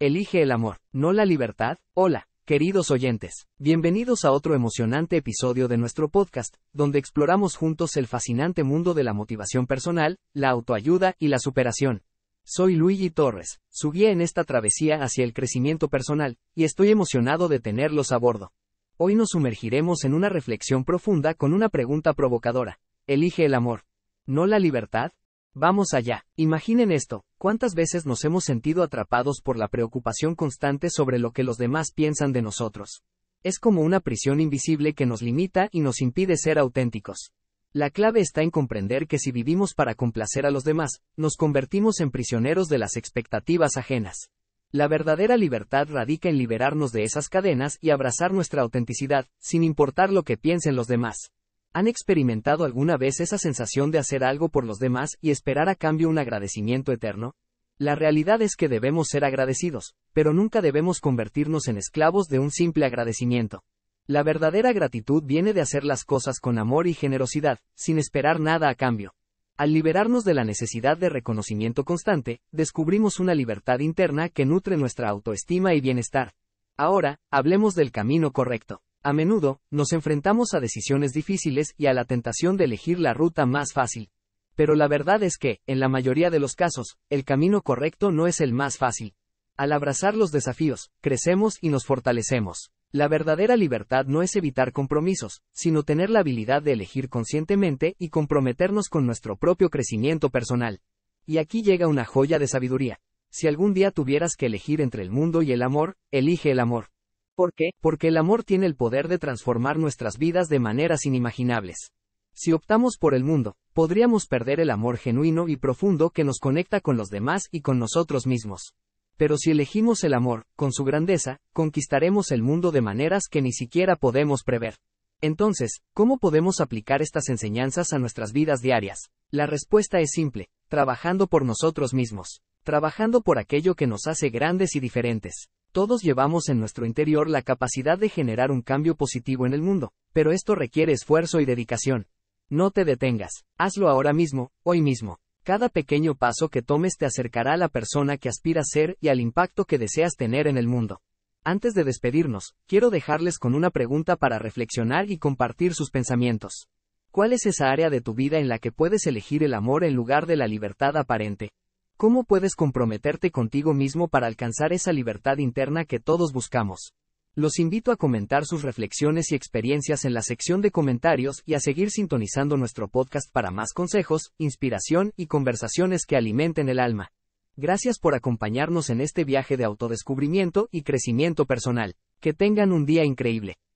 Elige el amor, no la libertad. Hola, queridos oyentes. Bienvenidos a otro emocionante episodio de nuestro podcast, donde exploramos juntos el fascinante mundo de la motivación personal, la autoayuda y la superación. Soy Luigi Torres, su guía en esta travesía hacia el crecimiento personal, y estoy emocionado de tenerlos a bordo. Hoy nos sumergiremos en una reflexión profunda con una pregunta provocadora. Elige el amor. No la libertad. Vamos allá. Imaginen esto, ¿cuántas veces nos hemos sentido atrapados por la preocupación constante sobre lo que los demás piensan de nosotros? Es como una prisión invisible que nos limita y nos impide ser auténticos. La clave está en comprender que si vivimos para complacer a los demás, nos convertimos en prisioneros de las expectativas ajenas. La verdadera libertad radica en liberarnos de esas cadenas y abrazar nuestra autenticidad, sin importar lo que piensen los demás. ¿Han experimentado alguna vez esa sensación de hacer algo por los demás y esperar a cambio un agradecimiento eterno? La realidad es que debemos ser agradecidos, pero nunca debemos convertirnos en esclavos de un simple agradecimiento. La verdadera gratitud viene de hacer las cosas con amor y generosidad, sin esperar nada a cambio. Al liberarnos de la necesidad de reconocimiento constante, descubrimos una libertad interna que nutre nuestra autoestima y bienestar. Ahora, hablemos del camino correcto. A menudo, nos enfrentamos a decisiones difíciles y a la tentación de elegir la ruta más fácil. Pero la verdad es que, en la mayoría de los casos, el camino correcto no es el más fácil. Al abrazar los desafíos, crecemos y nos fortalecemos. La verdadera libertad no es evitar compromisos, sino tener la habilidad de elegir conscientemente y comprometernos con nuestro propio crecimiento personal. Y aquí llega una joya de sabiduría. Si algún día tuvieras que elegir entre el mundo y el amor, elige el amor. ¿Por qué? Porque el amor tiene el poder de transformar nuestras vidas de maneras inimaginables. Si optamos por el mundo, podríamos perder el amor genuino y profundo que nos conecta con los demás y con nosotros mismos. Pero si elegimos el amor, con su grandeza, conquistaremos el mundo de maneras que ni siquiera podemos prever. Entonces, ¿cómo podemos aplicar estas enseñanzas a nuestras vidas diarias? La respuesta es simple, trabajando por nosotros mismos, trabajando por aquello que nos hace grandes y diferentes. Todos llevamos en nuestro interior la capacidad de generar un cambio positivo en el mundo, pero esto requiere esfuerzo y dedicación. No te detengas, hazlo ahora mismo, hoy mismo. Cada pequeño paso que tomes te acercará a la persona que aspiras ser y al impacto que deseas tener en el mundo. Antes de despedirnos, quiero dejarles con una pregunta para reflexionar y compartir sus pensamientos. ¿Cuál es esa área de tu vida en la que puedes elegir el amor en lugar de la libertad aparente? ¿Cómo puedes comprometerte contigo mismo para alcanzar esa libertad interna que todos buscamos? Los invito a comentar sus reflexiones y experiencias en la sección de comentarios y a seguir sintonizando nuestro podcast para más consejos, inspiración y conversaciones que alimenten el alma. Gracias por acompañarnos en este viaje de autodescubrimiento y crecimiento personal. Que tengan un día increíble.